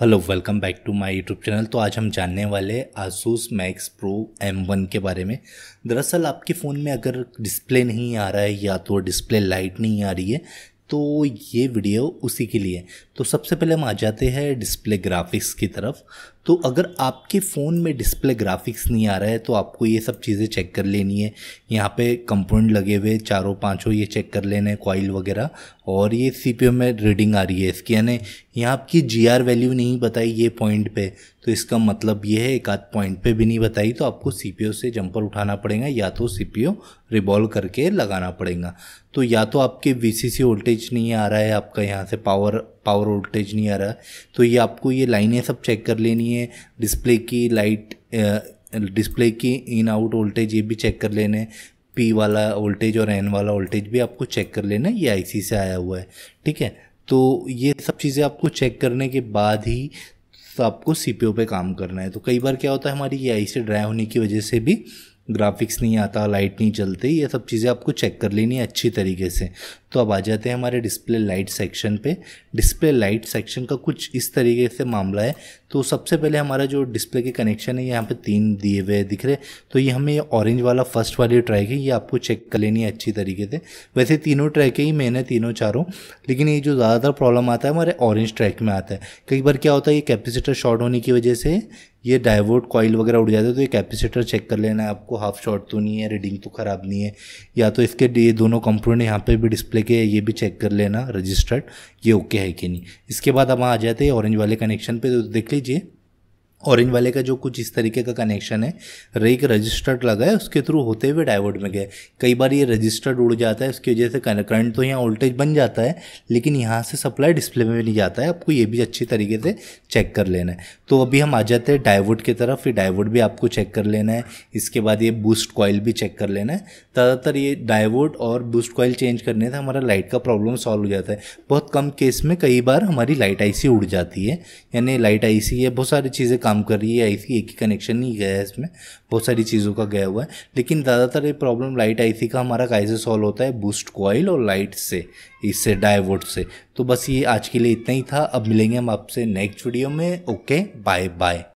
hello welcome back to my YouTube channel तो आज हम जानने वाले Asus Max Pro M one के बारे में दरअसल आपके फ़ोन में अगर डिस्प्ले नहीं आ रहा है या तो डिस्प्ले लाइट नहीं आ रही है तो ये वीडियो उसी के लिए तो सबसे पहले हम आ जाते हैं डिस्प्ले ग्राफिक्स की तरफ तो अगर आपके फ़ोन में डिस्प्ले ग्राफिक्स नहीं आ रहा है तो आपको ये सब चीज़ें चेक कर लेनी है यहाँ पे कंपोनेंट लगे हुए चारों पांचों ये चेक कर लेने हैं कॉइल वगैरह और ये सीपीयू में रीडिंग आ रही है इसकी यानी यहाँ आपकी जीआर वैल्यू नहीं बताई ये पॉइंट पे तो इसका मतलब ये है एक आध पॉइंट पे भी नहीं बताई तो आपको सी से जंपर उठाना पड़ेगा या तो सी रिबॉल्व करके लगाना पड़ेगा तो या तो आपके वी वोल्टेज नहीं आ रहा है आपका यहाँ से पावर पावर वोल्टेज नहीं आ रहा तो ये आपको ये लाइनें सब चेक कर लेनी है डिस्प्ले की लाइट डिस्प्ले की इन आउट वोल्टेज ये भी चेक कर लेने पी वाला वोल्टेज और एन वाला वोल्टेज भी आपको चेक कर लेना ये आईसी से आया हुआ है ठीक है तो ये सब चीज़ें आपको चेक करने के बाद ही तो आपको सी पे काम करना है तो कई बार क्या होता है हमारी ये आई सी ड्राई होने की वजह से भी ग्राफिक्स नहीं आता लाइट नहीं चलती ये सब चीज़ें आपको चेक कर लेनी है अच्छी तरीके से तो अब आ जाते हैं हमारे डिस्प्ले लाइट सेक्शन पे डिस्प्ले लाइट सेक्शन का कुछ इस तरीके से मामला है तो सबसे पहले हमारा जो डिस्प्ले के कनेक्शन है यहाँ पे तीन दिए हुए दिख रहे तो ये हमें ऑरेंज वाला फर्स्ट वाली ट्रैक है ये आपको चेक कर लेनी है अच्छी तरीके से वैसे तीनों ट्रैक ही मैंने तीनों चारों लेकिन ये जो ज़्यादातर प्रॉब्लम आता है हमारे ऑरेंज ट्रैक में आता है कई बार क्या होता है ये कैपेसिटर शॉर्ट होने की वजह से ये डाइवर्ट कॉयल वगैरह उड़ जाता है तो ये कैपेसिटर चेक कर लेना है आपको हाफ शॉर्ट तो नहीं है रीडिंग तो ख़राब नहीं है या तो इसके ये दोनों कंपोनेंट यहाँ पे भी डिस्प्ले के ये भी चेक कर लेना रजिस्टर्ड ये ओके है कि नहीं इसके बाद अब आ जाते हैं ऑरेंज वाले कनेक्शन पे तो देख लीजिए ऑरेंज वाले का जो कुछ इस तरीके का कनेक्शन है रेक रजिस्टर्ड लगा है उसके थ्रू होते हुए डाइवर्ट में गए कई बार ये रजिस्टर्ड उड़ जाता है उसकी वजह से करंट तो यहाँ वोल्टेज बन जाता है लेकिन यहाँ से सप्लाई डिस्प्ले में भी नहीं जाता है आपको ये भी अच्छी तरीके से चेक कर लेना है तो अभी हम आ जाते हैं डाइवर्ट की तरफ ये डाइवर्ट भी आपको चेक कर लेना है इसके बाद ये बूस्ट कॉयल भी चेक कर लेना है ज़्यादातर ये डाइवर्ट और बूस्ट कॉयल चेंज करने से हमारा लाइट का प्रॉब्लम सॉल्व हो जाता है बहुत कम केस में कई बार हमारी लाइट आईसी उड़ जाती है यानी लाइट आईसी ये बहुत सारी चीज़ें काम काम कर रही है आईसी एक ही कनेक्शन नहीं गया है इसमें बहुत सारी चीज़ों का गया हुआ है लेकिन ज़्यादातर ये प्रॉब्लम लाइट आईसी का हमारा कैसे सॉल्व होता है बूस्ट कॉयल और लाइट से इससे डाइवर्ट से तो बस ये आज के लिए इतना ही था अब मिलेंगे हम आपसे नेक्स्ट वीडियो में ओके बाय बाय